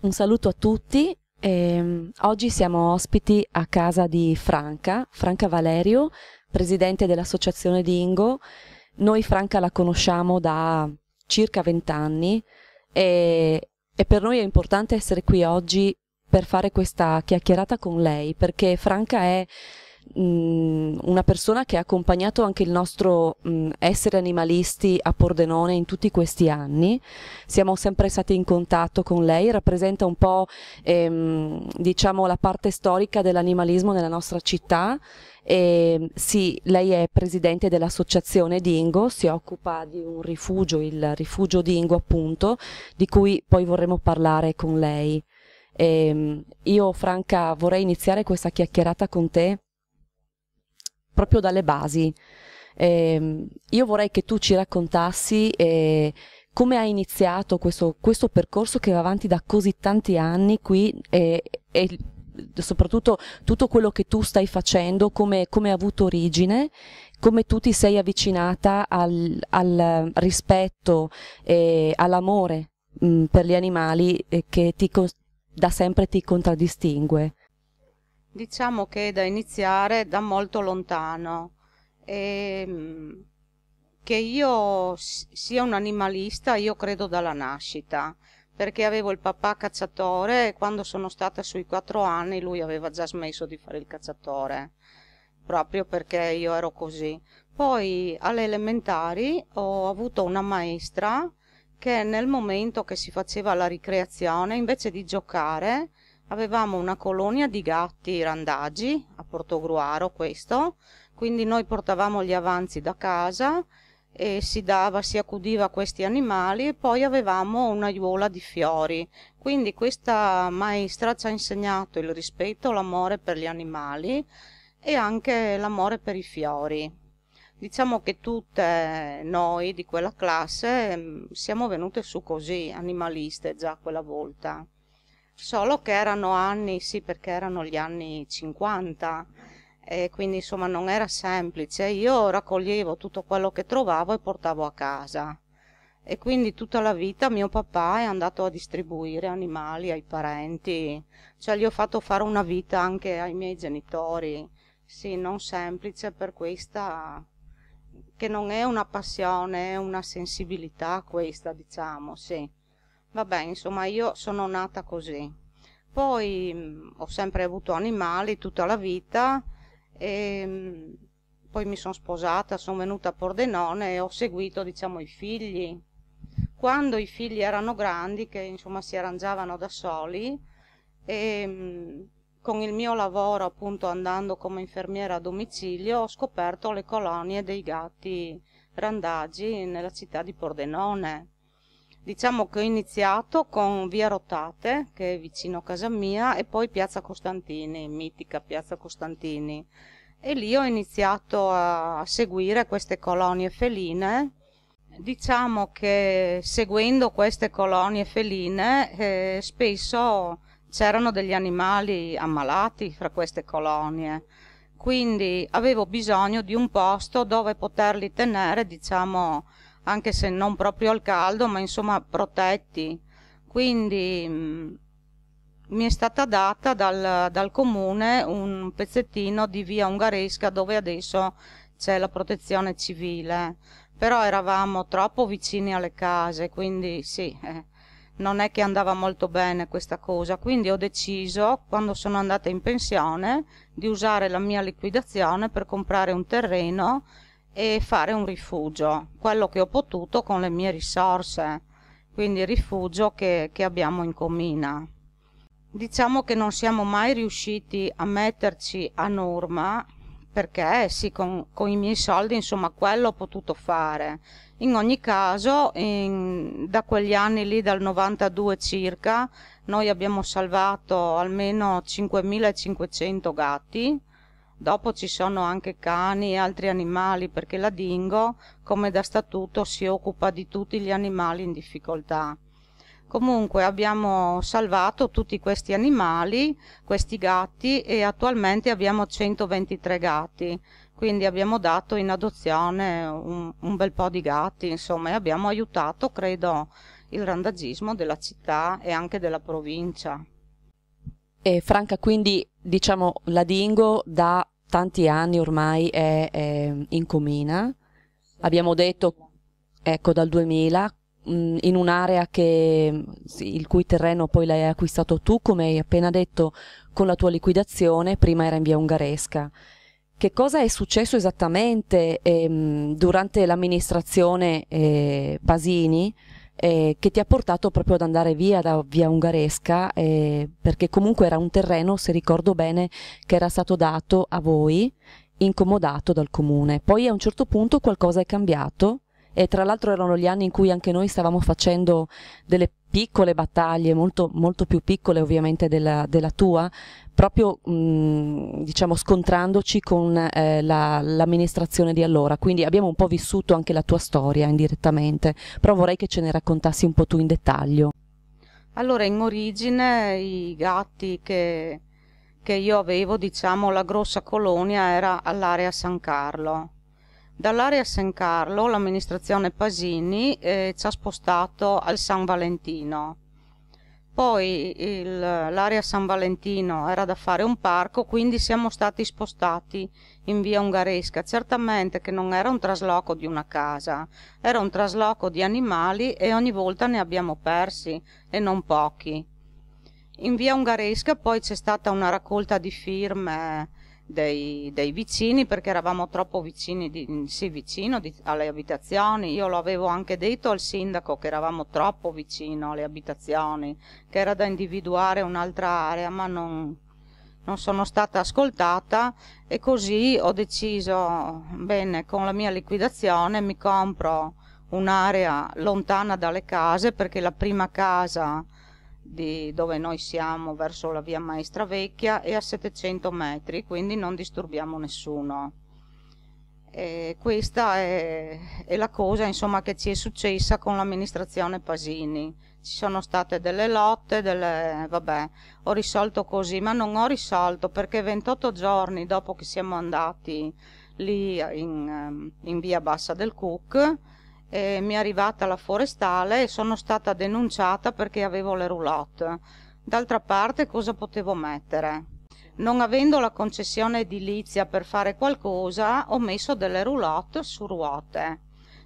Un saluto a tutti. E ehm, oggi siamo ospiti a casa di Franca, Franca Valerio, presidente dell'associazione di Ingo. Noi Franca la conosciamo da circa vent'anni e, e per noi è importante essere qui oggi per fare questa chiacchierata con lei perché Franca è Mm, una persona che ha accompagnato anche il nostro mh, mm, essere animalisti a Pordenone in tutti questi anni. Siamo sempre stati in contatto con lei, rappresenta un po' ehm, diciamo la parte storica dell'animalismo nella nostra città. E, ehm, sì, lei è presidente dell'associazione Dingo, si occupa di un rifugio, il rifugio Dingo appunto, di cui poi vorremmo parlare con lei. E, ehm, io, Franca, vorrei iniziare questa chiacchierata con te proprio dalle basi. Eh, io vorrei che tu ci raccontassi eh, come hai iniziato questo, questo, percorso che va avanti da così tanti anni qui e, e soprattutto tutto quello che tu stai facendo, come, ha avuto origine, come tu ti sei avvicinata al, al rispetto e all'amore mh, mm, per gli animali eh, che ti, da sempre ti contraddistingue diciamo che è da iniziare da molto lontano e ehm, che io sia un animalista io credo dalla nascita perché avevo il papà cacciatore e quando sono stata sui quattro anni lui aveva già smesso di fare il cacciatore proprio perché io ero così poi alle elementari ho avuto una maestra che nel momento che si faceva la ricreazione invece di giocare avevamo una colonia di gatti randagi a Portogruaro questo quindi noi portavamo gli avanzi da casa e si dava, si accudiva questi animali e poi avevamo un'aiuola di fiori. Quindi questa maestra ci ha insegnato il rispetto, l'amore per gli animali e anche l'amore per i fiori. Diciamo che tutte noi di quella classe mm, siamo venute su così, animaliste già quella volta solo che erano anni, sì, perché erano gli anni 50 e quindi insomma non era semplice. Io raccoglievo tutto quello che trovavo e portavo a casa e quindi tutta la vita mio papà è andato a distribuire animali ai parenti, cioè gli ho fatto fare una vita anche ai miei genitori, sì, non semplice per questa che non è una passione, è una sensibilità questa, diciamo, sì. Vabbè, insomma, io sono nata così. Poi mm, ho sempre avuto animali tutta la vita e mm, poi mi sono sposata, sono venuta a Pordenone e ho seguito, diciamo, i figli. Quando i figli erano grandi, che insomma si arrangiavano da soli, e mm, con il mio lavoro, appunto andando come infermiera a domicilio, ho scoperto le colonie dei gatti randagi nella città di Pordenone Diciamo che ho iniziato con Via Rotate, che è vicino a casa mia, e poi Piazza Costantini, mitica Piazza Costantini. E lì ho iniziato a seguire queste colonie feline. Diciamo che seguendo queste colonie feline eh, spesso c'erano degli animali ammalati fra queste colonie quindi avevo bisogno di un posto dove poterli tenere, diciamo, anche se non proprio al caldo, ma insomma protetti. Quindi mh, mm, mi è stata data dal, dal, comune un pezzettino di via Ungaresca dove adesso c'è la protezione civile, però eravamo troppo vicini alle case, quindi sì, eh, non è che andava molto bene questa cosa, quindi ho deciso, quando sono andata in pensione, di usare la mia liquidazione per comprare un terreno e fare un rifugio, quello che ho potuto con le mie risorse, quindi il rifugio che, che abbiamo in comina. Diciamo che non siamo mai riusciti a metterci a norma perché sì, con, con, i miei soldi insomma quello ho potuto fare. In ogni caso, in, da quegli anni lì, dal 92 circa, noi abbiamo salvato almeno 5.500 gatti, Dopo ci sono anche cani e altri animali perché la Dingo, come da statuto, si occupa di tutti gli animali in difficoltà. Comunque abbiamo salvato tutti questi animali, questi gatti e attualmente abbiamo 123 gatti, quindi abbiamo dato in adozione un, un bel po' di gatti, insomma, e abbiamo aiutato, credo, il randagismo della città e anche della provincia. E Franca, quindi diciamo, la Dingo da tanti anni ormai è, è in comina, abbiamo detto ecco dal 2000, mm, in un'area che, il cui terreno poi l'hai acquistato tu, come hai appena detto, con la tua liquidazione, prima era in via Ungaresca. Che cosa è successo esattamente ehm, durante l'amministrazione eh, Pasini? eh, che ti ha portato proprio ad andare via da via Ungaresca, eh, perché comunque era un terreno, se ricordo bene, che era stato dato a voi, incomodato dal comune. Poi a un certo punto qualcosa è cambiato e tra l'altro erano gli anni in cui anche noi stavamo facendo delle piccole battaglie, molto, molto più piccole ovviamente della, della tua, proprio mh, diciamo scontrandoci con eh, la, l'amministrazione di allora, quindi abbiamo un po' vissuto anche la tua storia indirettamente, però vorrei che ce ne raccontassi un po' tu in dettaglio. Allora, in origine i gatti che, che io avevo, diciamo la grossa colonia era all'area San Carlo, Dall'area San Carlo l'amministrazione Pasini eh, ci ha spostato al San Valentino. Poi l'area San Valentino era da fare un parco, quindi siamo stati spostati in via Ungaresca. Certamente che non era un trasloco di una casa, era un trasloco di animali e ogni volta ne abbiamo persi, e non pochi. In via Ungaresca poi c'è stata una raccolta di firme dei, dei, vicini perché eravamo troppo vicini di, sì, vicino di, alle abitazioni io lo avevo anche detto al sindaco che eravamo troppo vicino alle abitazioni che era da individuare un'altra area ma non, non sono stata ascoltata e così ho deciso bene con la mia liquidazione mi compro un'area lontana dalle case perché la prima casa di dove noi siamo verso la via Maestra Vecchia è a 700 metri, quindi non disturbiamo nessuno. E questa è, è, la cosa insomma, che ci è successa con l'amministrazione Pasini. Ci sono state delle lotte, delle... vabbè, ho risolto così, ma non ho risolto perché 28 giorni dopo che siamo andati lì in, ehm, in via Bassa del Cook eh, mi è arrivata la forestale e sono stata denunciata perché avevo le roulotte. D'altra parte cosa potevo mettere? Non avendo la concessione edilizia per fare qualcosa, ho messo delle roulotte su ruote.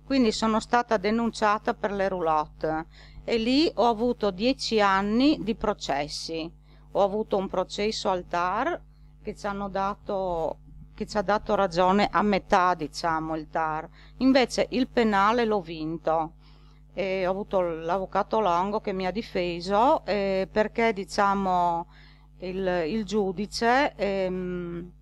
Quindi sono stata denunciata per le roulotte e lì ho avuto dieci anni di processi. Ho avuto un processo al TAR che ci hanno dato che ci ha dato ragione a metà, diciamo, il TAR. Invece il penale l'ho vinto. E ho avuto l'avvocato Longo che mi ha difeso eh, perché, diciamo, il, il giudice ehm,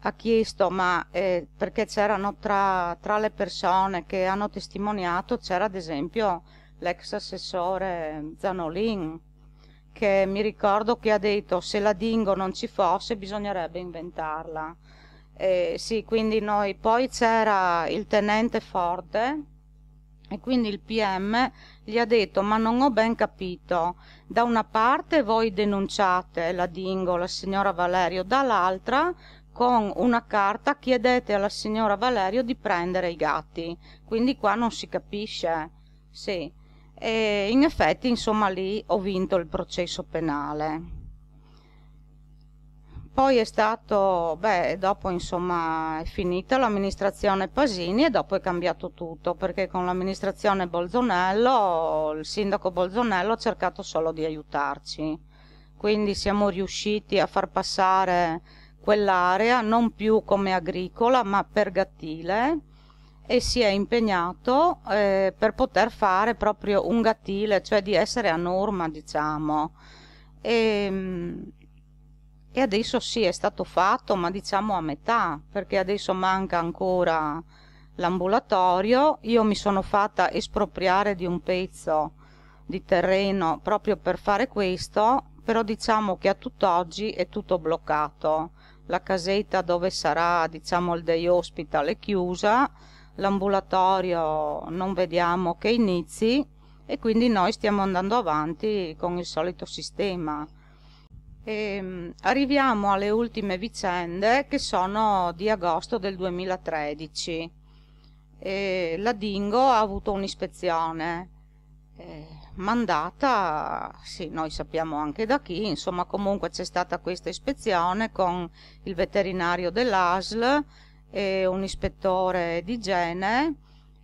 ha chiesto, ma eh, perché c'erano tra, tra le persone che hanno testimoniato, c'era ad esempio l'ex assessore Zanolin, che mi ricordo che ha detto se la Dingo non ci fosse bisognerebbe inventarla. Eh, sì, quindi noi poi c'era il tenente Forte e quindi il PM gli ha detto ma non ho ben capito, da una parte voi denunciate la Dingo, la signora Valerio, dall'altra con una carta chiedete alla signora Valerio di prendere i gatti, quindi qua non si capisce, sì. E in effetti insomma lì ho vinto il processo penale. Poi è stato, beh, dopo insomma è finita l'amministrazione Pasini e dopo è cambiato tutto perché con l'amministrazione Bolzonello, il sindaco Bolzonello ha cercato solo di aiutarci. Quindi siamo riusciti a far passare quell'area non più come agricola ma per gattile e si è impegnato eh, per poter fare proprio un gattile, cioè di essere a norma, diciamo. E, ehm, e adesso sì è stato fatto ma diciamo a metà perché adesso manca ancora l'ambulatorio io mi sono fatta espropriare di un pezzo di terreno proprio per fare questo però diciamo che a tutt'oggi è tutto bloccato la casetta dove sarà diciamo il day hospital è chiusa l'ambulatorio non vediamo che inizi e quindi noi stiamo andando avanti con il solito sistema e ehm, arriviamo alle ultime vicende che sono di agosto del 2013. E la Dingo ha avuto un'ispezione eh, mandata, sì, noi sappiamo anche da chi, insomma comunque c'è stata questa ispezione con il veterinario dell'ASL e un ispettore di igiene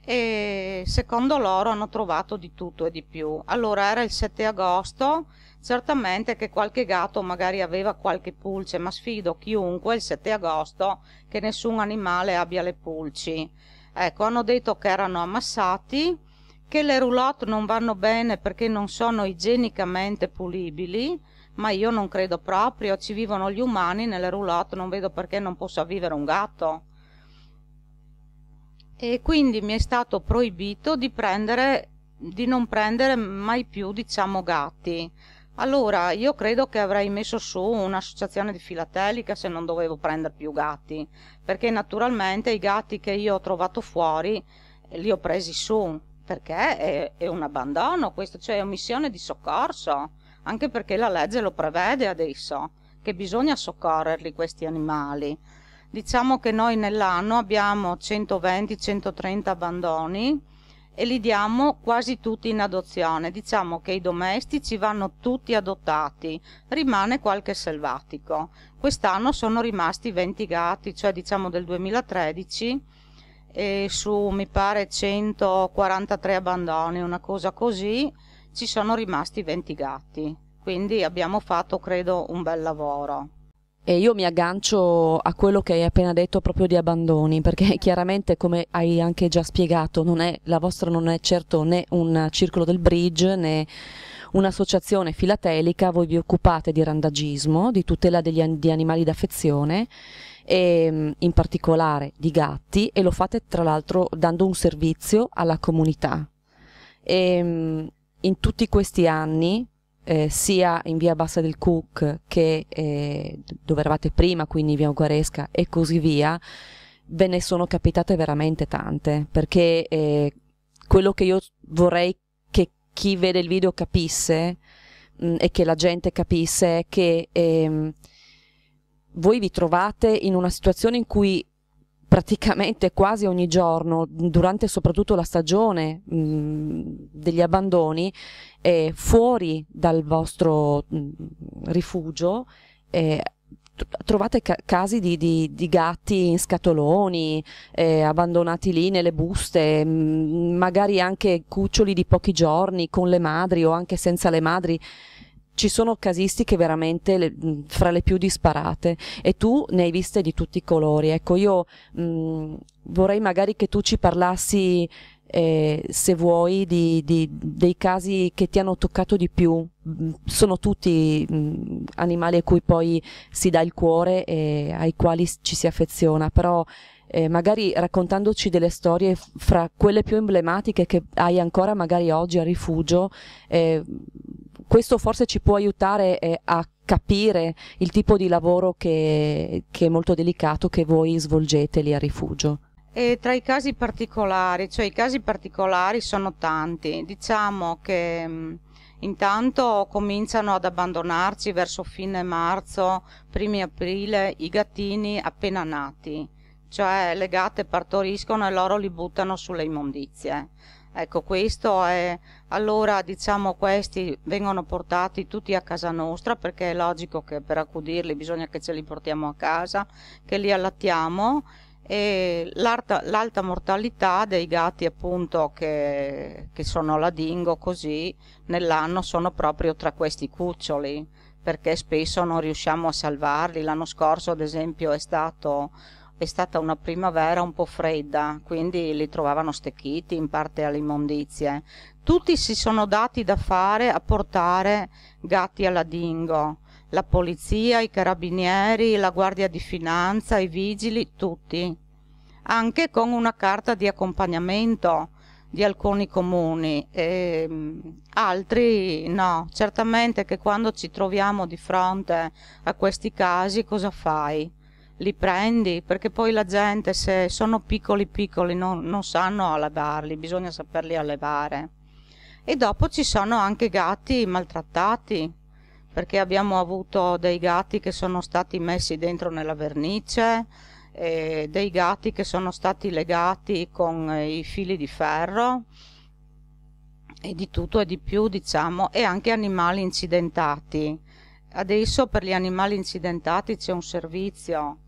e secondo loro hanno trovato di tutto e di più. Allora era il 7 agosto Certamente che qualche gatto magari aveva qualche pulce, ma sfido chiunque il 7 agosto che nessun animale abbia le pulci. Ecco, hanno detto che erano ammassati, che le roulotte non vanno bene perché non sono igienicamente pulibili, ma io non credo proprio, ci vivono gli umani nelle roulotte, non vedo perché non possa vivere un gatto. E quindi mi è stato proibito di prendere di non prendere mai più, diciamo, gatti. Allora, io credo che avrei messo su un'associazione di filatelica se non dovevo prendere più gatti, perché naturalmente i gatti che io ho trovato fuori eh, li ho presi su, perché è, è un abbandono questo, cioè è omissione di soccorso, anche perché la legge lo prevede adesso, che bisogna soccorrerli questi animali. Diciamo che noi nell'anno abbiamo 120-130 abbandoni, e li diamo quasi tutti in adozione. Diciamo che i domestici vanno tutti adottati, rimane qualche selvatico. Quest'anno sono rimasti 20 gatti, cioè diciamo del 2013, e su mi pare 143 abbandoni, una cosa così, ci sono rimasti 20 gatti. Quindi abbiamo fatto credo un bel lavoro. E io mi aggancio a quello che hai appena detto proprio di abbandoni, perché chiaramente come hai anche già spiegato, è, la vostra non è certo né un circolo del bridge né un'associazione filatelica, voi vi occupate di randagismo, di tutela degli, di animali d'affezione e ehm, in particolare di gatti e lo fate tra l'altro dando un servizio alla comunità. E, ehm, in tutti questi anni eh, sia in via Bassa del Cook che eh, dove eravate prima, quindi via Uguaresca e così via, ve ne sono capitate veramente tante, perché eh, quello che io vorrei che chi vede il video capisse mh, mm, e che la gente capisse è che ehm, voi vi trovate in una situazione in cui praticamente quasi ogni giorno, durante soprattutto la stagione mh, mm, degli abbandoni, eh, fuori dal vostro mh, mm, rifugio, eh, trovate ca- casi di, di, di, gatti in scatoloni, eh, abbandonati lì nelle buste, mh, mm, magari anche cuccioli di pochi giorni con le madri o anche senza le madri ci sono casistiche veramente le, fra le più disparate e tu ne hai viste di tutti i colori. Ecco, io mh, vorrei magari che tu ci parlassi, eh, se vuoi, di, di, dei casi che ti hanno toccato di più. sono tutti mh, animali a cui poi si dà il cuore e ai quali ci si affeziona, però eh, magari raccontandoci delle storie fra quelle più emblematiche che hai ancora magari oggi a rifugio. Eh, questo forse ci può aiutare eh, a capire il tipo di lavoro che, che è molto delicato che voi svolgete lì a rifugio. E tra i casi particolari, cioè i casi particolari sono tanti, diciamo che mm, intanto cominciano ad abbandonarci verso fine marzo, primi aprile i gattini appena nati, cioè le gatte partoriscono e loro li buttano sulle immondizie. Ecco, questo è allora diciamo questi vengono portati tutti a casa nostra perché è logico che per accudirli bisogna che ce li portiamo a casa, che li allattiamo e l'alta mortalità dei gatti appunto che, che sono ladingo così nell'anno sono proprio tra questi cuccioli perché spesso non riusciamo a salvarli. L'anno scorso ad esempio è stato è stata una primavera un po' fredda, quindi li trovavano stecchiti in parte alle immondizie. Tutti si sono dati da fare a portare gatti alla dingo. La polizia, i carabinieri, la guardia di finanza, i vigili, tutti. Anche con una carta di accompagnamento di alcuni comuni, ehm, altri no. Certamente che quando ci troviamo di fronte a questi casi cosa fai? li prendi perché poi la gente se sono piccoli piccoli non, non sanno allevarli, bisogna saperli allevare. E dopo ci sono anche gatti maltrattati, perché abbiamo avuto dei gatti che sono stati messi dentro nella vernice, dei gatti che sono stati legati con eh, i fili di ferro e di tutto e di più, diciamo, e anche animali incidentati. Adesso per gli animali incidentati c'è un servizio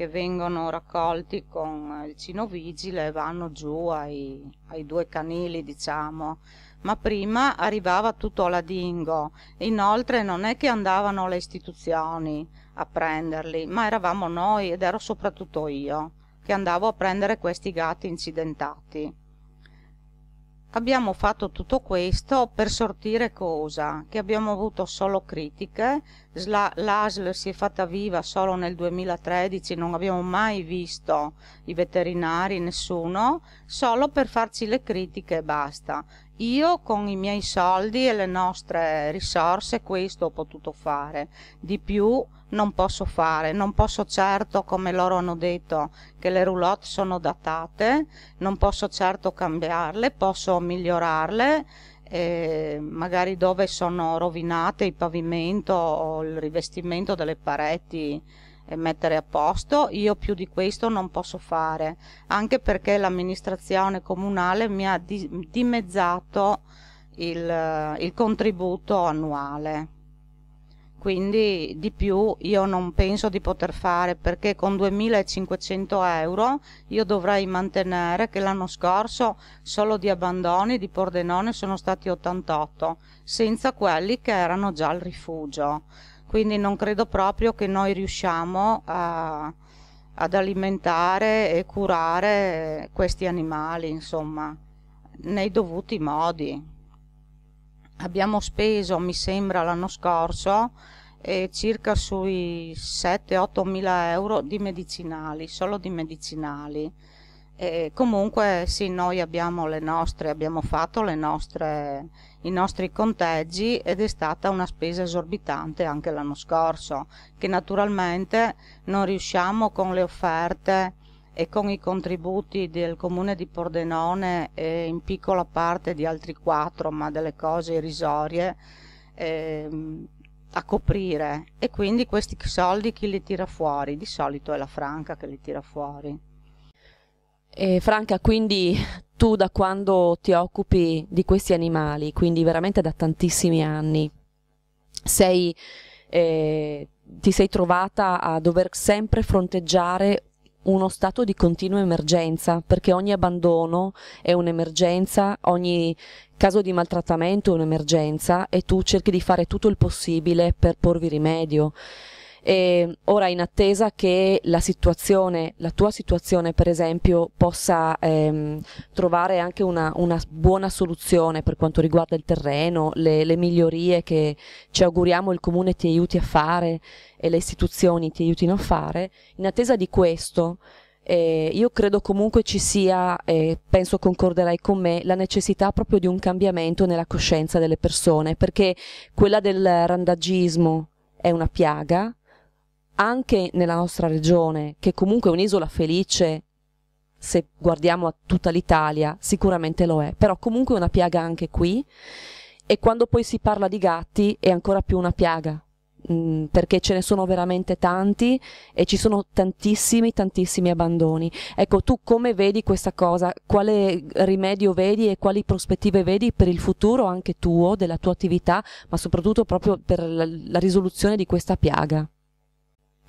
che vengono raccolti con il cino vigile e vanno giù ai, ai due canili, diciamo. Ma prima arrivava tutto l'adingo, inoltre non è che andavano le istituzioni a prenderli, ma eravamo noi ed ero soprattutto io, che andavo a prendere questi gatti incidentati abbiamo fatto tutto questo per sortire cosa? Che abbiamo avuto solo critiche, l'ASL si è fatta viva solo nel 2013, non abbiamo mai visto i veterinari, nessuno, solo per farci le critiche e basta. Io con i miei soldi e le nostre risorse questo ho potuto fare, di più non posso fare, non posso certo, come loro hanno detto, che le roulotte sono datate, non posso certo cambiarle, posso migliorarle, eh, magari dove sono rovinate il pavimento o il rivestimento delle pareti e mettere a posto, io più di questo non posso fare, anche perché l'amministrazione comunale mi ha dimezzato il, il contributo annuale quindi di più io non penso di poter fare perché con 2500 euro io dovrei mantenere che l'anno scorso solo di abbandoni di Pordenone sono stati 88 senza quelli che erano già al rifugio quindi non credo proprio che noi riusciamo a, ad alimentare e curare questi animali insomma nei dovuti modi abbiamo speso, mi sembra, l'anno scorso eh, circa sui 7-8 mila euro di medicinali, solo di medicinali. E comunque sì, noi abbiamo le nostre, abbiamo fatto nostre, i nostri conteggi ed è stata una spesa esorbitante anche l'anno scorso, che naturalmente non riusciamo con le offerte e con i contributi del comune di Pordenone e in piccola parte di altri quattro, ma delle cose irrisorie, ehm, a coprire e quindi questi soldi chi li tira fuori? Di solito è la Franca che li tira fuori. E Franca, quindi tu da quando ti occupi di questi animali, quindi veramente da tantissimi anni, sei, eh, ti sei trovata a dover sempre fronteggiare uno stato di continua emergenza, perché ogni abbandono è un'emergenza, ogni caso di maltrattamento è un'emergenza e tu cerchi di fare tutto il possibile per porvi rimedio e ehm, ora in attesa che la situazione, la tua situazione per esempio, possa ehm, trovare anche una, una, buona soluzione per quanto riguarda il terreno, le, le migliorie che ci auguriamo il comune ti aiuti a fare e le istituzioni ti aiutino a fare, in attesa di questo eh, io credo comunque ci sia, eh, penso concorderai con me, la necessità proprio di un cambiamento nella coscienza delle persone, perché quella del randagismo è una piaga, anche nella nostra regione, che comunque è un'isola felice, se guardiamo a tutta l'Italia, sicuramente lo è, però comunque è una piaga anche qui e quando poi si parla di gatti è ancora più una piaga, mh, mm, perché ce ne sono veramente tanti e ci sono tantissimi, tantissimi abbandoni. Ecco, tu come vedi questa cosa? Quale rimedio vedi e quali prospettive vedi per il futuro anche tuo, della tua attività, ma soprattutto proprio per la, la risoluzione di questa piaga?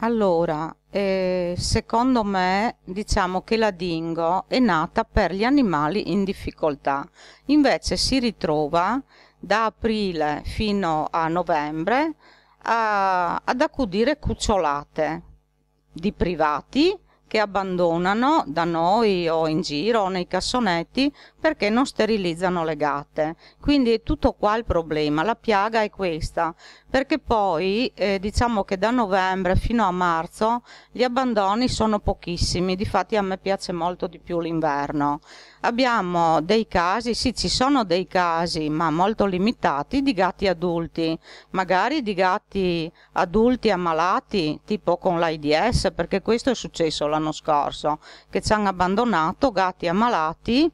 Allora, eh, secondo me diciamo che la dingo è nata per gli animali in difficoltà, invece si ritrova da aprile fino a novembre a, eh, ad accudire cucciolate di privati che abbandonano da noi o in giro o nei cassonetti perché non sterilizzano le gatte. Quindi è tutto qua il problema, la piaga è questa, perché poi eh, diciamo che da novembre fino a marzo gli abbandoni sono pochissimi, difatti a me piace molto di più l'inverno abbiamo dei casi, sì ci sono dei casi ma molto limitati di gatti adulti, magari di gatti adulti ammalati tipo con l'AIDS perché questo è successo l'anno scorso che ci hanno abbandonato gatti ammalati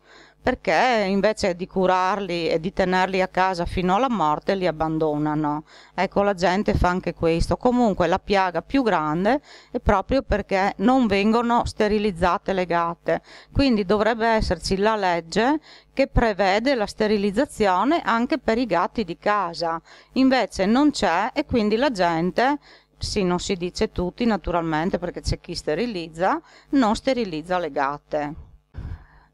perché invece di curarli e di tenerli a casa fino alla morte li abbandonano. Ecco, la gente fa anche questo. Comunque la piaga più grande è proprio perché non vengono sterilizzate le gatte. Quindi dovrebbe esserci la legge che prevede la sterilizzazione anche per i gatti di casa. Invece non c'è e quindi la gente sì, non si dice tutti naturalmente perché c'è chi sterilizza, non sterilizza le gatte.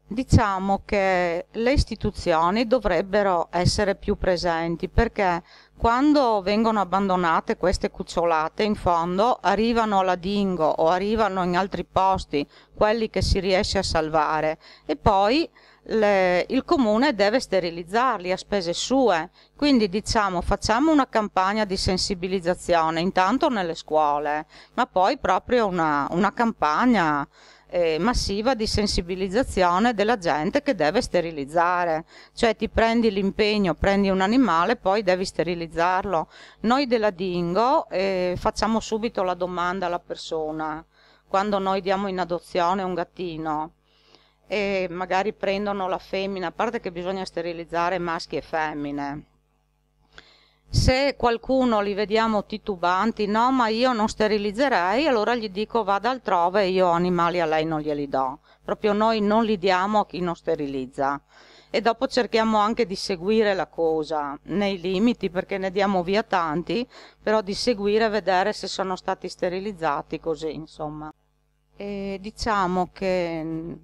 Diciamo che le istituzioni dovrebbero essere più presenti perché quando vengono abbandonate queste cucciolate in fondo arrivano alla Dingo o arrivano in altri posti quelli che si riesce a salvare e poi le, il comune deve sterilizzarli a spese sue. Quindi diciamo facciamo una campagna di sensibilizzazione intanto nelle scuole, ma poi proprio una, una campagna eh, massiva di sensibilizzazione della gente che deve sterilizzare, cioè ti prendi l'impegno, prendi un animale, poi devi sterilizzarlo. Noi della Dingo eh, facciamo subito la domanda alla persona quando noi diamo in adozione un gattino e eh, magari prendono la femmina, a parte che bisogna sterilizzare maschi e femmine se qualcuno li vediamo titubanti, no, ma io non sterilizzerei, allora gli dico vada altrove e io animali a lei non glieli do. Proprio noi non li diamo a chi non sterilizza. E dopo cerchiamo anche di seguire la cosa, nei limiti, perché ne diamo via tanti, però di seguire e vedere se sono stati sterilizzati, così, insomma. E diciamo che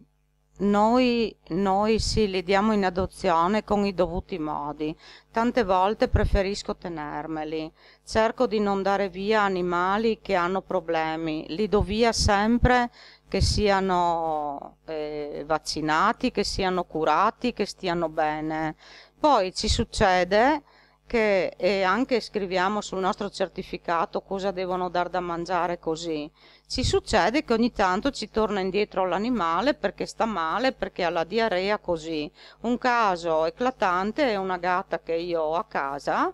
noi, noi sì, li diamo in adozione con i dovuti modi. Tante volte preferisco tenermeli. Cerco di non dare via animali che hanno problemi. Li do via sempre che siano eh, vaccinati, che siano curati, che stiano bene. Poi ci succede che e anche scriviamo sul nostro certificato cosa devono dar da mangiare così, ci succede che ogni tanto ci torna indietro l'animale perché sta male, perché ha la diarrea così. Un caso eclatante è una gatta che io ho a casa,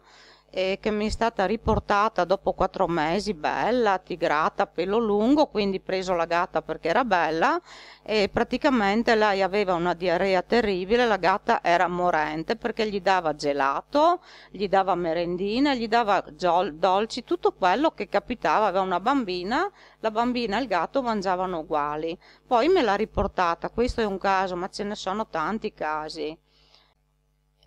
e che mi è stata riportata dopo quattro mesi, bella, tigrata, pelo lungo, quindi preso la gatta perché era bella e praticamente lei aveva una diarrea terribile, la gatta era morente perché gli dava gelato, gli dava merendine, gli dava dolci, tutto quello che capitava, aveva una bambina, la bambina e il gatto mangiavano uguali. Poi me l'ha riportata, questo è un caso, ma ce ne sono tanti casi.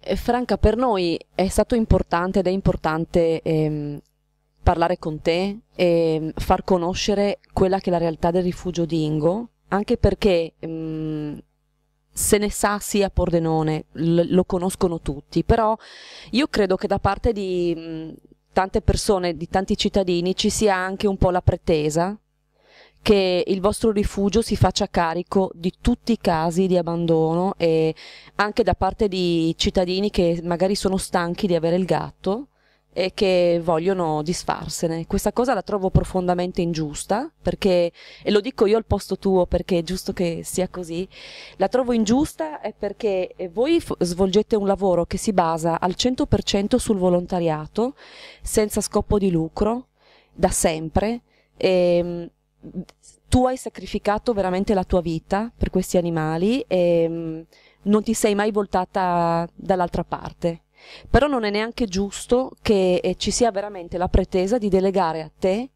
Eh, Franca, per noi è stato importante ed è importante ehm, parlare con te e mm, far conoscere quella che è la realtà del rifugio di Ingo, anche perché ehm, se ne sa sia a Pordenone, lo conoscono tutti, però io credo che da parte di mh, mm, tante persone, di tanti cittadini, ci sia anche un po' la pretesa che il vostro rifugio si faccia carico di tutti i casi di abbandono e anche da parte di cittadini che magari sono stanchi di avere il gatto e che vogliono disfarsene. Questa cosa la trovo profondamente ingiusta, perché, e lo dico io al posto tuo perché è giusto che sia così, la trovo ingiusta perché voi svolgete un lavoro che si basa al 100% sul volontariato, senza scopo di lucro, da sempre, e, ehm, tu hai sacrificato veramente la tua vita per questi animali e mm, non ti sei mai voltata dall'altra parte. Però non è neanche giusto che eh, ci sia veramente la pretesa di delegare a te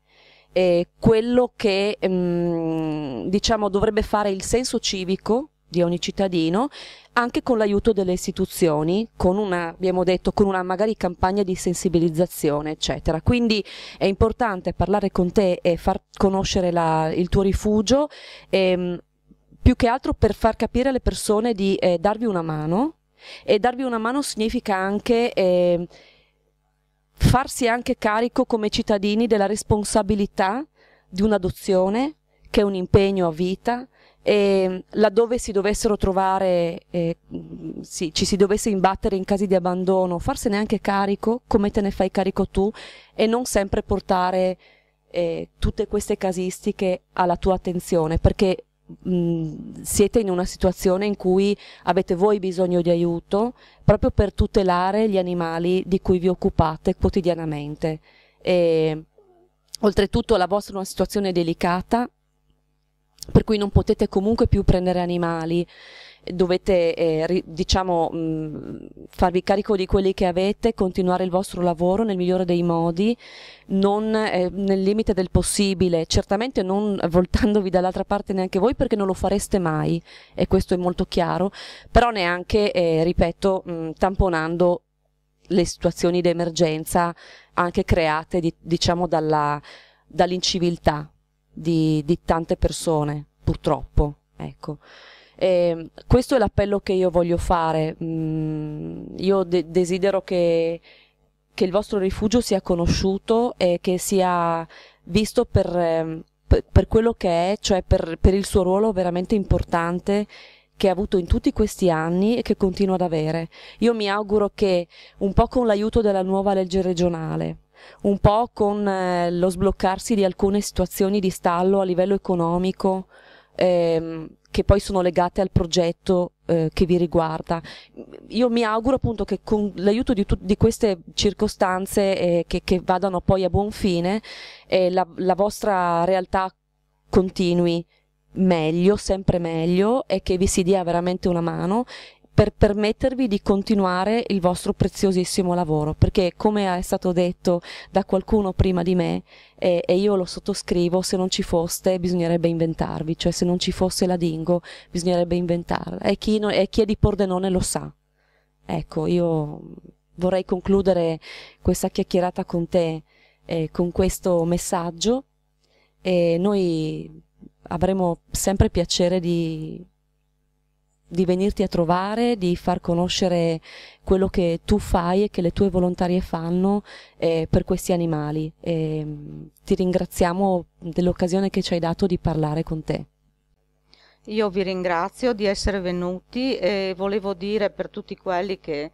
eh, quello che mh, mm, diciamo dovrebbe fare il senso civico di ogni cittadino, anche con l'aiuto delle istituzioni, con una, abbiamo detto, con una magari campagna di sensibilizzazione, eccetera. Quindi è importante parlare con te e far conoscere la, il tuo rifugio, ehm, più che altro per far capire alle persone di eh, darvi una mano, e darvi una mano significa anche... Eh, farsi anche carico come cittadini della responsabilità di un'adozione che è un impegno a vita, e ehm, laddove si dovessero trovare, eh, sì, ci si dovesse imbattere in casi di abbandono, farsene anche carico, come te ne fai carico tu, e non sempre portare eh, tutte queste casistiche alla tua attenzione, perché mh, siete in una situazione in cui avete voi bisogno di aiuto proprio per tutelare gli animali di cui vi occupate quotidianamente. E, ehm, oltretutto la vostra è una situazione delicata per cui non potete comunque più prendere animali, dovete eh, ri, diciamo mh, mm, farvi carico di quelli che avete, continuare il vostro lavoro nel migliore dei modi, non eh, nel limite del possibile, certamente non voltandovi dall'altra parte neanche voi perché non lo fareste mai e questo è molto chiaro, però neanche, eh, ripeto, mh, mm, tamponando le situazioni di emergenza anche create di, diciamo dalla, dall'inciviltà di, di tante persone, purtroppo. Ecco. E ehm, questo è l'appello che io voglio fare. Mm, io de- desidero che, che, il vostro rifugio sia conosciuto e che sia visto per, ehm, per quello che è, cioè per, per il suo ruolo veramente importante che ha avuto in tutti questi anni e che continua ad avere. Io mi auguro che, un po' con l'aiuto della nuova legge regionale, un po' con eh, lo sbloccarsi di alcune situazioni di stallo a livello economico ehm, che poi sono legate al progetto eh, che vi riguarda. Io mi auguro appunto che con l'aiuto di, di queste circostanze eh, che, che, vadano poi a buon fine eh, la, la vostra realtà continui meglio, sempre meglio e che vi si dia veramente una mano per permettervi di continuare il vostro preziosissimo lavoro, perché come è stato detto da qualcuno prima di me, e, e io lo sottoscrivo, se non ci foste bisognerebbe inventarvi, cioè se non ci fosse la Dingo bisognerebbe inventarla, e chi, no, e chi è di Pordenone lo sa. Ecco, io vorrei concludere questa chiacchierata con te eh, con questo messaggio e noi avremo sempre piacere di di venirti a trovare, di far conoscere quello che tu fai e che le tue volontarie fanno eh, per questi animali. E, ehm, ti ringraziamo dell'occasione che ci hai dato di parlare con te. Io vi ringrazio di essere venuti e volevo dire per tutti quelli che,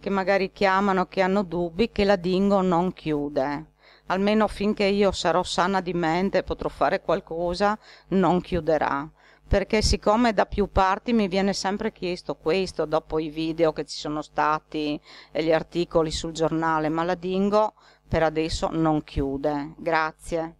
che magari chiamano, che hanno dubbi, che la Dingo non chiude almeno finché io sarò sana di mente e potrò fare qualcosa, non chiuderà perché siccome da più parti mi viene sempre chiesto questo, dopo i video che ci sono stati e gli articoli sul giornale, ma la Dingo per adesso non chiude. Grazie.